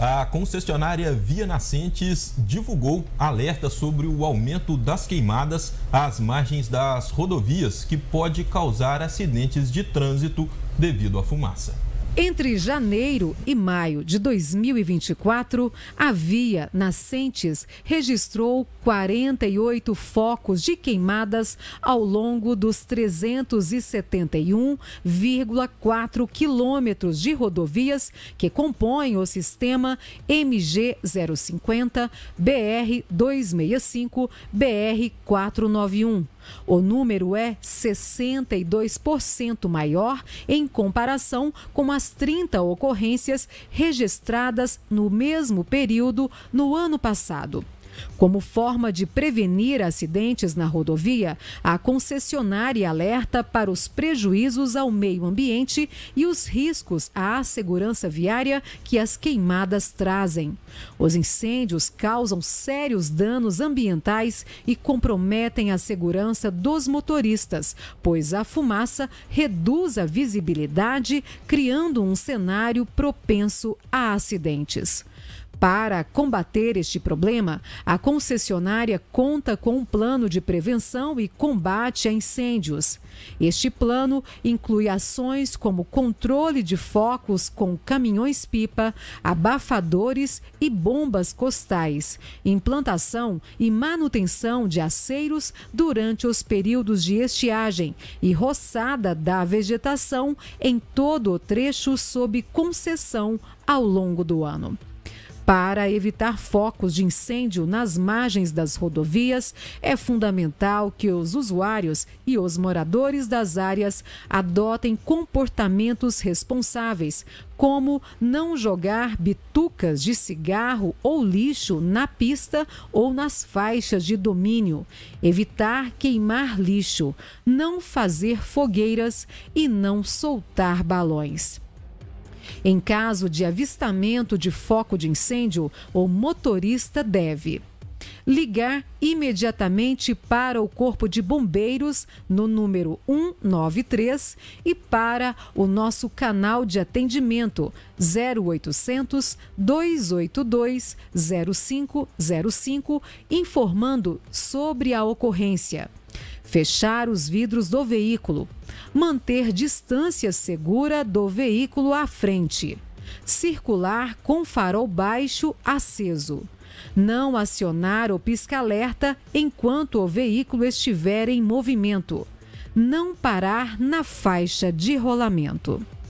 a concessionária Via Nascentes divulgou alerta sobre o aumento das queimadas às margens das rodovias que pode causar acidentes de trânsito devido à fumaça. Entre janeiro e maio de 2024, a Via Nascentes registrou 48 focos de queimadas ao longo dos 371,4 quilômetros de rodovias que compõem o sistema MG 050, BR 265, BR 491. O número é 62% maior em comparação com as 30 ocorrências registradas no mesmo período no ano passado. Como forma de prevenir acidentes na rodovia, a concessionária alerta para os prejuízos ao meio ambiente e os riscos à segurança viária que as queimadas trazem. Os incêndios causam sérios danos ambientais e comprometem a segurança dos motoristas, pois a fumaça reduz a visibilidade, criando um cenário propenso a acidentes. Para combater este problema, a concessionária conta com um plano de prevenção e combate a incêndios. Este plano inclui ações como controle de focos com caminhões-pipa, abafadores e bombas costais, implantação e manutenção de aceiros durante os períodos de estiagem e roçada da vegetação em todo o trecho sob concessão ao longo do ano. Para evitar focos de incêndio nas margens das rodovias, é fundamental que os usuários e os moradores das áreas adotem comportamentos responsáveis, como não jogar bitucas de cigarro ou lixo na pista ou nas faixas de domínio, evitar queimar lixo, não fazer fogueiras e não soltar balões. Em caso de avistamento de foco de incêndio, o motorista deve ligar imediatamente para o Corpo de Bombeiros no número 193 e para o nosso canal de atendimento 0800 282 0505, informando sobre a ocorrência. Fechar os vidros do veículo manter distância segura do veículo à frente, circular com farol baixo aceso, não acionar o pisca-alerta enquanto o veículo estiver em movimento, não parar na faixa de rolamento.